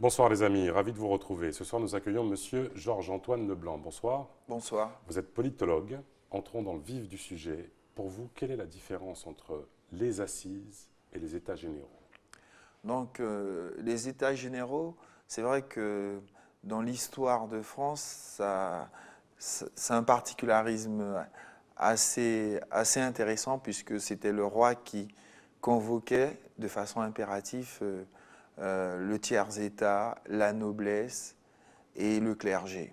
Bonsoir les amis, ravi de vous retrouver. Ce soir, nous accueillons M. Georges-Antoine Leblanc. Bonsoir. Bonsoir. Vous êtes politologue. Entrons dans le vif du sujet. Pour vous, quelle est la différence entre les assises et les États généraux Donc, euh, les États généraux, c'est vrai que dans l'histoire de France, c'est un particularisme assez, intéressant puisque c'était le roi qui convoquait de façon impérative. Euh, euh, le tiers-État, la noblesse et le clergé.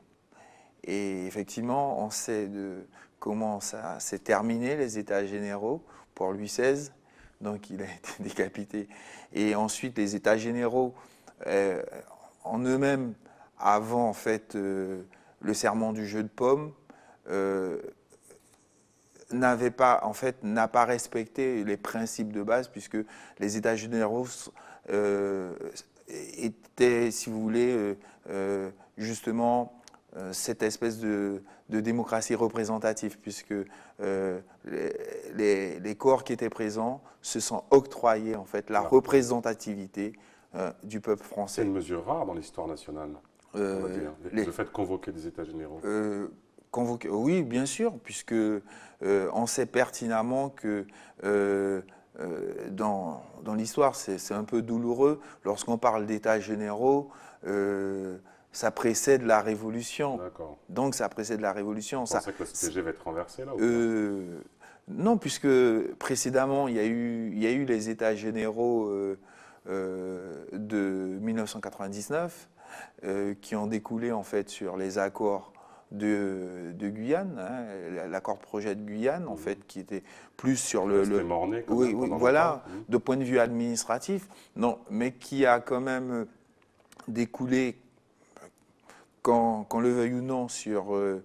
Et effectivement, on sait de comment ça s'est terminé, les États généraux, pour Louis XVI, donc il a été décapité. Et ensuite, les États généraux, euh, en eux-mêmes, avant en fait euh, le serment du jeu de paume, n'avait pas, en fait, n'a pas respecté les principes de base, puisque les États généraux euh, était, si vous voulez, euh, euh, justement cette espèce de, démocratie représentative, puisque les, corps qui étaient présents se sont octroyés en fait la représentativité du peuple français. C'est une mesure rare dans l'histoire nationale, le fait de convoquer des États généraux. Convoquer, oui, bien sûr, puisque on sait pertinemment que euh, dans, l'histoire, c'est un peu douloureux. Lorsqu'on parle d'états généraux, euh, ça précède la Révolution. Donc ça précède la Révolution. Vous ça, que le CTG va être renversé là euh, Non, puisque précédemment, il y a eu, il eu les états généraux de 1999 qui ont découlé en fait sur les accords de, Guyane, hein, l'accord projet de Guyane, en mhm. fait, qui était plus sur le. oui, voilà, mhm. de point de vue administratif, non, mais qui a quand même euh, découlé, qu'on le veuille ou non, sur. Euh,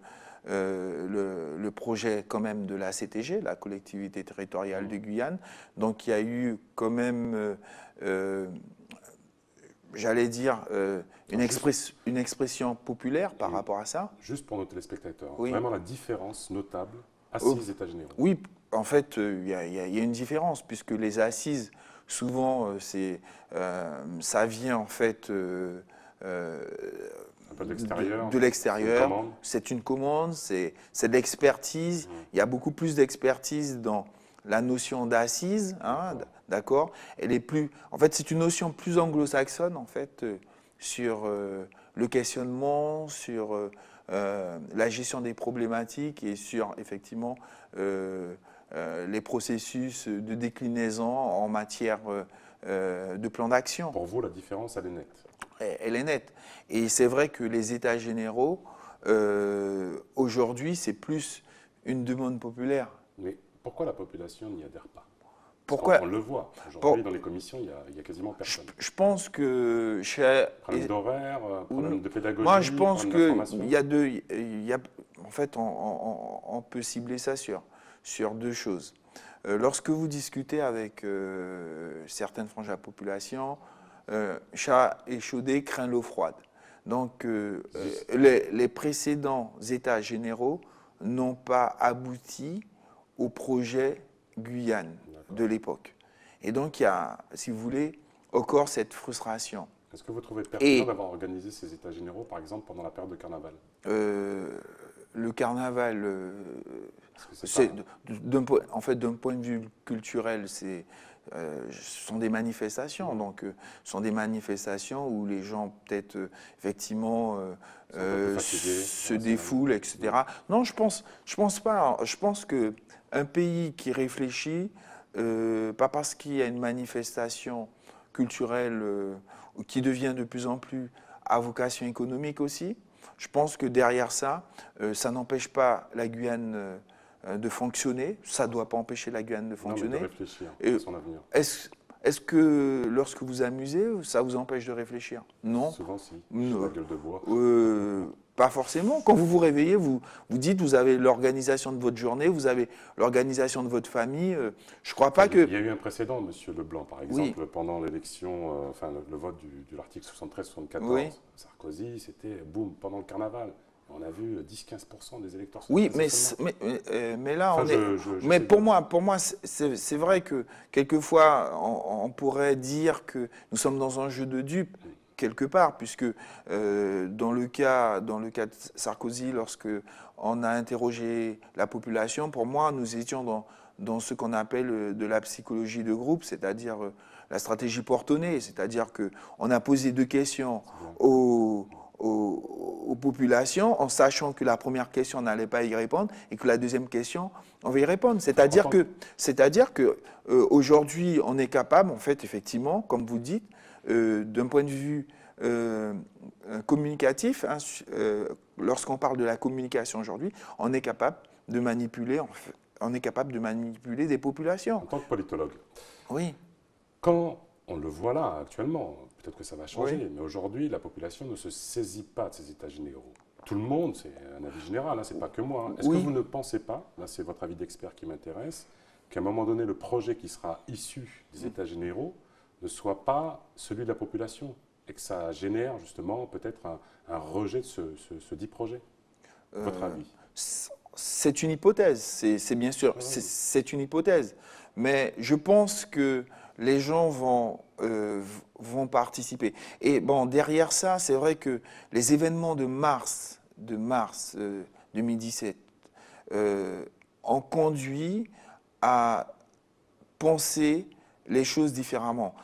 euh, le, projet quand même de la CTG, la collectivité territoriale mhm. de Guyane. Donc il y a eu quand même j'allais dire, euh, une, express, une, expression populaire par rapport à ça. Juste pour nos téléspectateurs, vraiment la différence notable, oh. assises, et états généraux. Oui, en fait, euh, il y, a une différence, puisque les assises, souvent, euh, c'est, ça vient en fait... de l'extérieur. C'est une commande, c'est de l'expertise. Il y a beaucoup plus d'expertise dans la notion d'assise, hein, d'accord Elle est plus, en fait, c'est une notion plus anglo-saxonne en fait euh, sur euh, le questionnement, sur euh, la gestion des problématiques et sur effectivement les processus de déclinaison en matière de plan d'action. Pour vous, la différence, elle est nette. Elle, est nette. Et c'est vrai que les États généraux aujourd'hui, c'est plus une demande populaire. Oui. Pourquoi la population n'y adhère pas pourquoi on, le voit. Aujourd'hui, dans les commissions, il n'y a, quasiment personne. Je, pense que. Chez... Problème d'horaire, euh, problème de pédagogie. Moi, je pense qu'il y a deux. Y a, en fait, on, peut cibler ça sur, sur deux choses. Euh, lorsque vous discutez avec euh, certaines franges de la population, chat et échaudé craint l'eau froide. Donc, les, les précédents états généraux n'ont pas abouti au projet Guyane de l'époque. Et donc, il y a, si vous voulez, encore cette frustration. Est-ce que vous trouvez pertinent d'avoir organisé ces états généraux, par exemple, pendant la période de carnaval euh, le carnaval, euh, en fait d'un point de vue culturel, c'est euh, ce sont des manifestations, donc euh, ce sont des manifestations où les gens peut-être effectivement se défoulent, etc. Mm. Non, je pense, je pense pas. Je pense que un pays qui réfléchit, pas parce qu'il y a une manifestation culturelle qui devient de plus en plus à vocation économique aussi, je pense que derrière ça, euh, ça n'empêche pas la Guyane euh, de fonctionner. Ça ne doit pas empêcher la Guyane de fonctionner. Et mais réfléchir son avenir. Est-ce que lorsque vous amusez, ça vous empêche de réfléchir Non. Souvent, si. la de bois. Euh, pas forcément. Quand vous vous réveillez, vous vous dites, vous avez l'organisation de votre journée, vous avez l'organisation de votre famille. Euh, je crois pas que. Il y a eu un précédent, Monsieur Leblanc, par exemple, pendant l'élection, euh, enfin le, vote du, de l'article 73-74. Sarkozy, c'était boum pendant le carnaval. On a vu 10-15% euh, des électeurs. Oui, mais, mais, là, on est. mais pour moi, pour moi, c'est vrai que quelquefois, on, pourrait dire que nous sommes dans un jeu de dupes quelque part, puisque euh, dans, le cas, dans le cas de Sarkozy, lorsque on a interrogé la population, pour moi, nous étions dans, dans ce qu'on appelle euh, de la psychologie de groupe, c'est-à-dire euh, la stratégie portonnée, c'est-à-dire qu'on a posé deux questions aux, aux, populations en sachant que la première question n'allait pas y répondre et que la deuxième question, on va y répondre. C'est-à-dire que, c'est-à-dire que aujourd'hui, on est capable, en fait, effectivement, comme vous dites, euh, d'un point de vue euh, communicatif, hein, euh, lorsqu'on parle de la communication aujourd'hui, on est capable de manipuler, on est capable de manipuler des populations. En tant que politologue. Oui. Quand on le voit là actuellement, peut-être que ça va changer, mais aujourd'hui, la population ne se saisit pas de ces états généraux. Tout le monde, c'est un avis général, hein, c'est pas que moi. Hein. Est-ce que vous ne pensez pas, là c'est votre avis d'expert qui m'intéresse, qu'à un moment donné, le projet qui sera issu des mm. états généraux ne soit pas celui de la population et que ça génère justement peut-être un, rejet de ce, dit projet euh, Votre avis C'est une hypothèse, c'est bien sûr, c'est une hypothèse. Mais je pense que les gens vont, euh, vont participer. Et bon, derrière ça, c'est vrai que les événements de mars, de mars 2017 euh, ont conduit à penser les choses différemment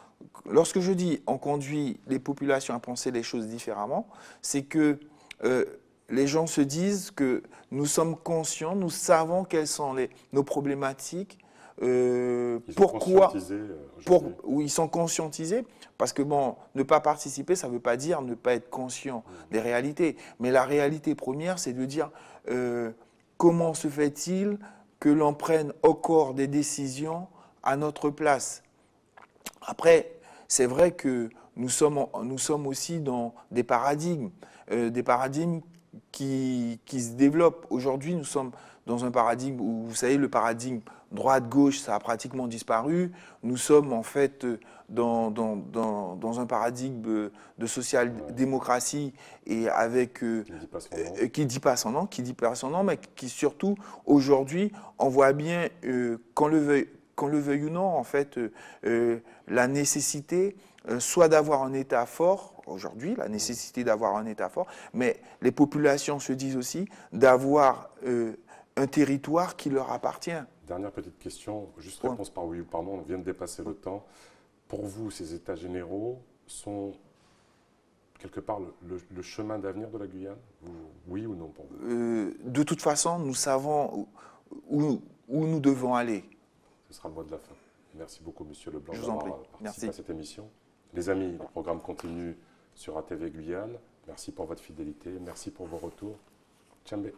lorsque je dis on conduit les populations à penser les choses différemment, c'est que euh, les gens se disent que nous sommes conscients, nous savons quelles sont nos problématiques, euh, pourquoi euh, pour, où ils sont conscientisés Parce que bon, ne pas participer, ça ne veut pas dire ne pas être conscient mmh. des réalités. Mais la réalité première, c'est de dire comment se fait-il que l'on prenne au corps des décisions à notre place. Après, c'est vrai que nous sommes, nous sommes aussi dans des paradigmes, euh, des paradigmes qui, se développent. Aujourd'hui, nous sommes dans un paradigme où, vous savez, le paradigme droite-gauche, ça a pratiquement disparu. Nous sommes en fait dans, dans, un paradigme de social-démocratie et avec... Euh, euh, qui dit pas son nom. Qui dit pas son nom, mais qui surtout, aujourd'hui, on voit bien, euh, qu'on le veuille, qu'on le veuille ou non, en fait, euh, euh, la nécessité euh, soit d'avoir un État fort, aujourd'hui, la nécessité d'avoir un État fort, mais les populations se disent aussi d'avoir un territoire qui leur appartient. Dernière petite question, juste réponse par oui ou par non, on vient de dépasser le temps. Pour vous, ces États généraux sont quelque part le, chemin d'avenir de la Guyane Oui ou non pour vous De toute façon, nous savons où nous devons aller. Ce sera le mois de la fin. Merci beaucoup, Monsieur Leblanc, d'avoir participé à cette émission. Les amis, le programme continue sur ATV Guyane. Merci pour votre fidélité. Merci pour vos retours. Tchambé.